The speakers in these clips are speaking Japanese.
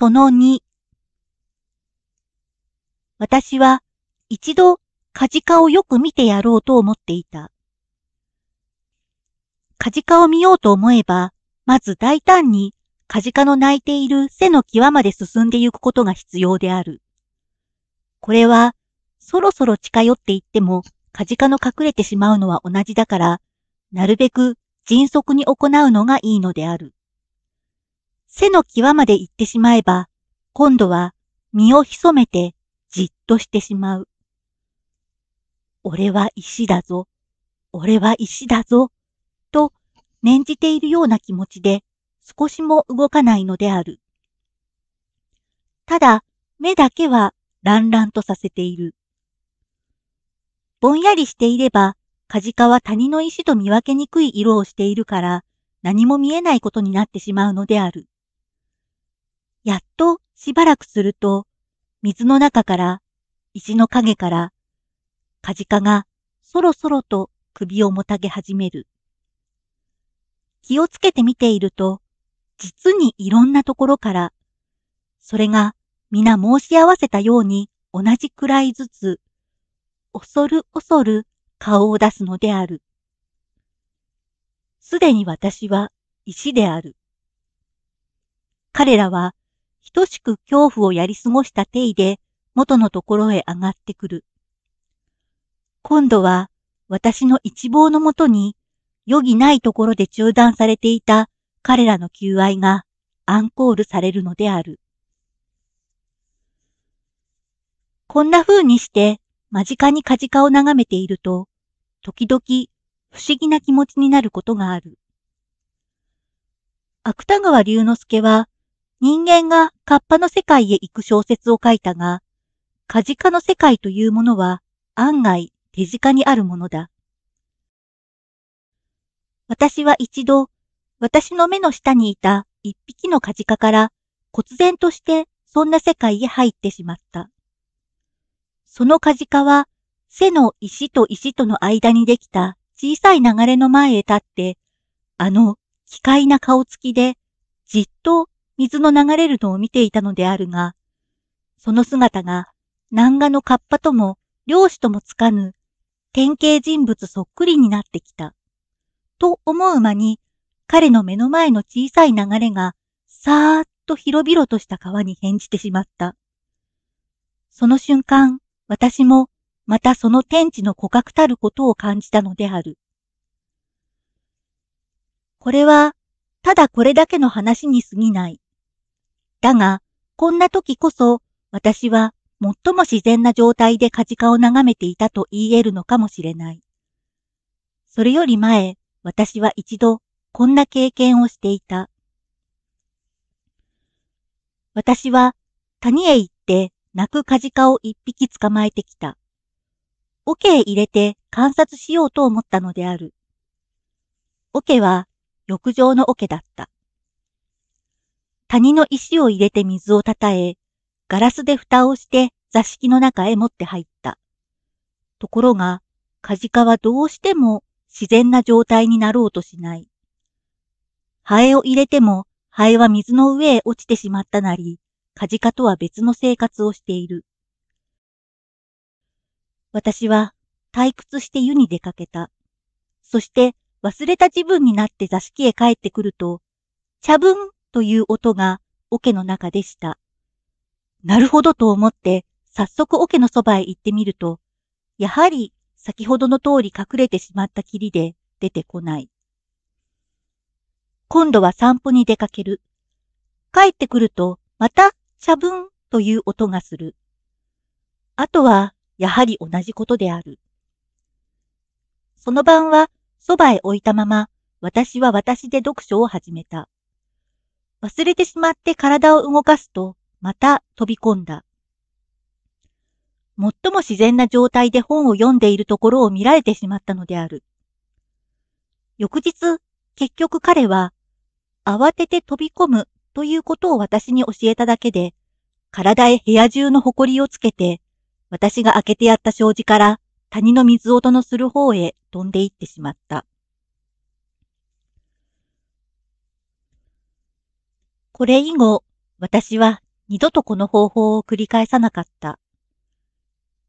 その2。私は一度カジカをよく見てやろうと思っていた。カジカを見ようと思えば、まず大胆にカジカの鳴いている背の際まで進んでゆくことが必要である。これは、そろそろ近寄っていっても、カジカの隠れてしまうのは同じだから、なるべく迅速に行うのがいいのである。背の際まで行ってしまえば、今度は身を潜めてじっとしてしまう。俺は石だぞ。俺は石だぞ。と念じているような気持ちで少しも動かないのである。ただ目だけは乱々とさせている。ぼんやりしていれば、カジカは谷の石と見分けにくい色をしているから何も見えないことになってしまうのである。しばらくすると、水の中から、石の影から、カジカがそろそろと首をもたげ始める。気をつけて見ていると、実にいろんなところから、それが皆申し合わせたように同じくらいずつ、恐る恐る顔を出すのである。すでに私は石である。彼らは等しく恐怖をやり過ごした手いで元のところへ上がってくる。今度は私の一望のもとに余儀ないところで中断されていた彼らの求愛がアンコールされるのである。こんな風にして間近にカジカを眺めていると、時々不思議な気持ちになることがある。芥川龍之介は人間がカッパの世界へ行く小説を書いたが、カジカの世界というものは案外手近にあるものだ。私は一度、私の目の下にいた一匹のカジカから忽然としてそんな世界へ入ってしまった。そのカジカは背の石と石との間にできた小さい流れの前へ立って、あの奇怪な顔つきでじっと水の流れるのを見ていたのであるが、その姿が南画の河童とも漁師ともつかぬ典型人物そっくりになってきた。と思う間に彼の目の前の小さい流れがさーっと広々とした川に変じてしまった。その瞬間、私もまたその天地の枯渇たることを感じたのである。これは、ただこれだけの話に過ぎない。だが、こんな時こそ、私は最も自然な状態でカジカを眺めていたと言えるのかもしれない。それより前、私は一度、こんな経験をしていた。私は、谷へ行って、泣くカジカを一匹捕まえてきた。桶へ入れて観察しようと思ったのである。桶は、浴場の桶だった。谷ニの石を入れて水をたたえ、ガラスで蓋をして座敷の中へ持って入った。ところが、カジカはどうしても自然な状態になろうとしない。ハエを入れても、ハエは水の上へ落ちてしまったなり、カジカとは別の生活をしている。私は退屈して湯に出かけた。そして忘れた自分になって座敷へ帰ってくると、茶分という音が桶の中でした。なるほどと思って早速桶のそばへ行ってみると、やはり先ほどの通り隠れてしまったきりで出てこない。今度は散歩に出かける。帰ってくるとまた茶分という音がする。あとはやはり同じことである。その晩はそばへ置いたまま私は私で読書を始めた。忘れてしまって体を動かすと、また飛び込んだ。最も自然な状態で本を読んでいるところを見られてしまったのである。翌日、結局彼は、慌てて飛び込むということを私に教えただけで、体へ部屋中の埃をつけて、私が開けてやった障子から谷の水音のする方へ飛んで行ってしまった。これ以後、私は二度とこの方法を繰り返さなかった。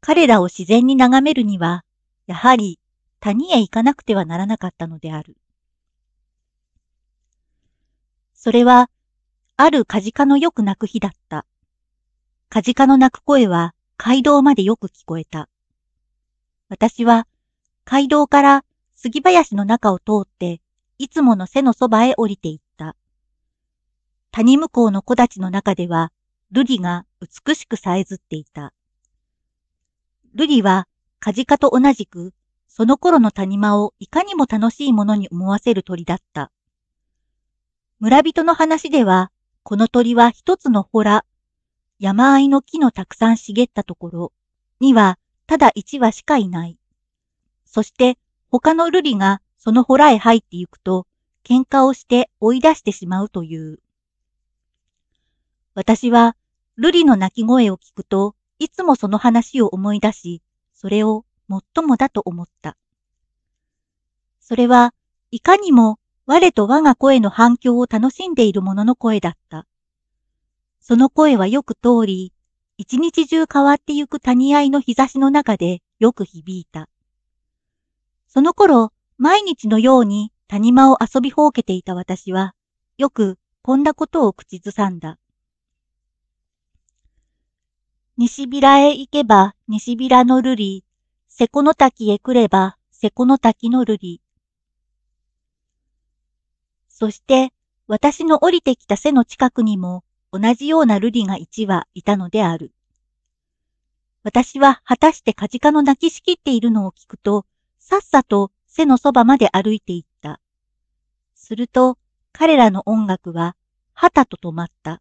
彼らを自然に眺めるには、やはり谷へ行かなくてはならなかったのである。それは、あるカジカのよく鳴く日だった。カジカの鳴く声は街道までよく聞こえた。私は街道から杉林の中を通って、いつもの背のそばへ降りていっ谷向こうの木立の中では、瑠璃が美しくさえずっていた。瑠璃は、カジカと同じく、その頃の谷間をいかにも楽しいものに思わせる鳥だった。村人の話では、この鳥は一つのほら、山あいの木のたくさん茂ったところには、ただ一羽しかいない。そして、他の瑠璃がそのほらへ入ってゆくと、喧嘩をして追い出してしまうという。私は、瑠璃の泣き声を聞くといつもその話を思い出し、それを最もだと思った。それはいかにも我と我が声の反響を楽しんでいる者の声だった。その声はよく通り、一日中変わってゆく谷合の日差しの中でよく響いた。その頃、毎日のように谷間を遊びほうけていた私は、よくこんなことを口ずさんだ。西平へ行けば西平の瑠璃、瀬古の滝へ来れば瀬古の滝の瑠璃。そして、私の降りてきた背の近くにも同じような瑠璃が一羽いたのである。私は果たしてカジカの泣きしきっているのを聞くと、さっさと背のそばまで歩いていった。すると、彼らの音楽は、はたと止まった。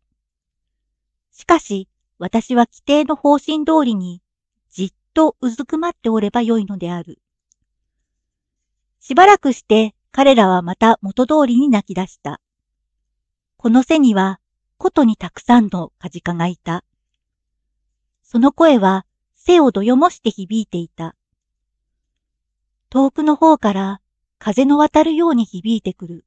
しかし、私は規定の方針通りに、じっとうずくまっておればよいのである。しばらくして彼らはまた元通りに泣き出した。この背には、ことにたくさんのカジカがいた。その声は、背をどよもして響いていた。遠くの方から風の渡るように響いてくる。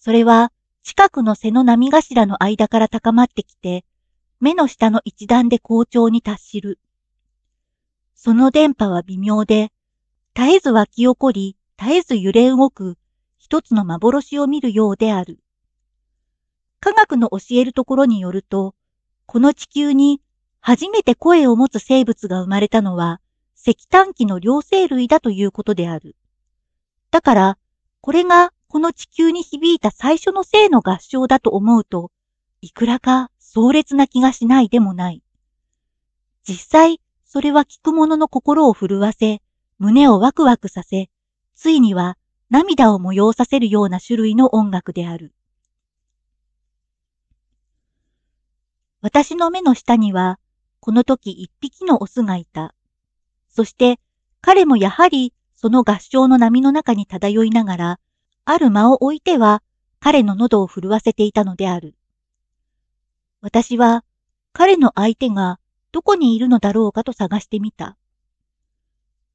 それは近くの背の波頭の間から高まってきて、目の下の一段で校長に達する。その電波は微妙で、絶えず湧き起こり、絶えず揺れ動く、一つの幻を見るようである。科学の教えるところによると、この地球に初めて声を持つ生物が生まれたのは石炭機の両生類だということである。だから、これがこの地球に響いた最初の性の合唱だと思うと、いくらか壮烈な気がしないでもない。実際、それは聞く者の心を震わせ、胸をワクワクさせ、ついには涙を催させるような種類の音楽である。私の目の下には、この時一匹のオスがいた。そして、彼もやはりその合唱の波の中に漂いながら、ある間を置いては彼の喉を震わせていたのである。私は彼の相手がどこにいるのだろうかと探してみた。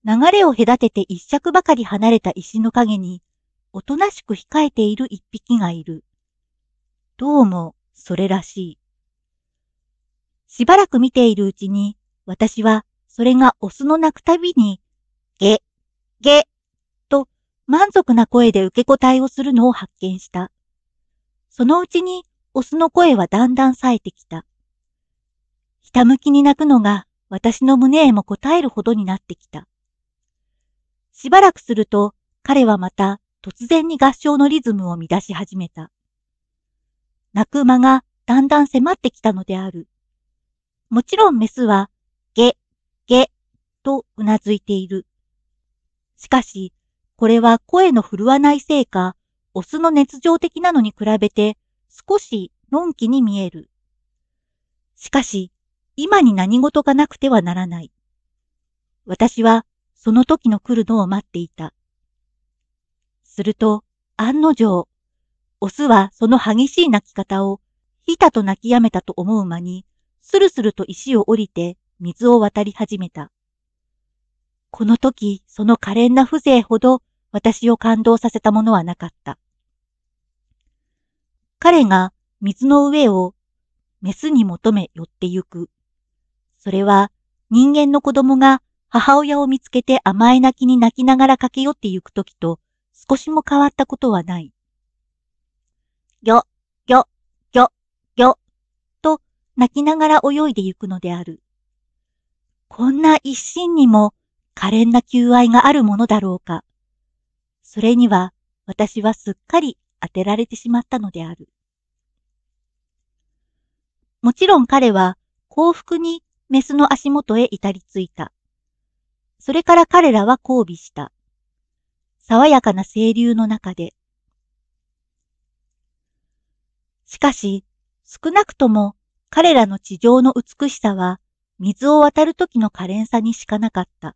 流れを隔てて一尺ばかり離れた石の陰に、おとなしく控えている一匹がいる。どうも、それらしい。しばらく見ているうちに、私はそれがオスの鳴くたびに、げ、げ、と満足な声で受け答えをするのを発見した。そのうちにオスの声はだんだん冴えてきた。ひたむきに泣くのが私の胸へも応えるほどになってきた。しばらくすると彼はまた突然に合唱のリズムを乱し始めた。泣く間がだんだん迫ってきたのである。もちろんメスは、ゲ、ゲ、とうなずいている。しかし、これは声の振るわないせいか、オスの熱情的なのに比べて、少しのんきに見える。しかし、今に何事がなくてはならない。私はその時の来るのを待っていた。すると、案の定、オスはその激しい泣き方を、ひたと泣きやめたと思う間に、スルスルと石を降りて水を渡り始めた。この時、その可憐な風情ほど私を感動させたものはなかった。彼が水の上をメスに求め寄ってゆく。それは人間の子供が母親を見つけて甘え泣きに泣きながら駆け寄ってゆくときと少しも変わったことはない。ぎょ、ぎょ、ぎょ、ぎょ、と泣きながら泳いでゆくのである。こんな一心にも可憐な求愛があるものだろうか。それには私はすっかり当てられてしまったのである。もちろん彼は幸福にメスの足元へ至りついた。それから彼らは交尾した。爽やかな清流の中で。しかし、少なくとも彼らの地上の美しさは水を渡る時の可憐さにしかなかった。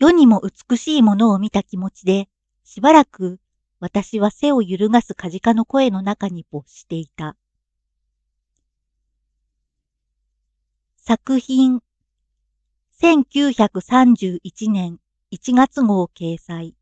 世にも美しいものを見た気持ちでしばらく私は背を揺るがすカジカの声の中に没していた。作品1931年1月号掲載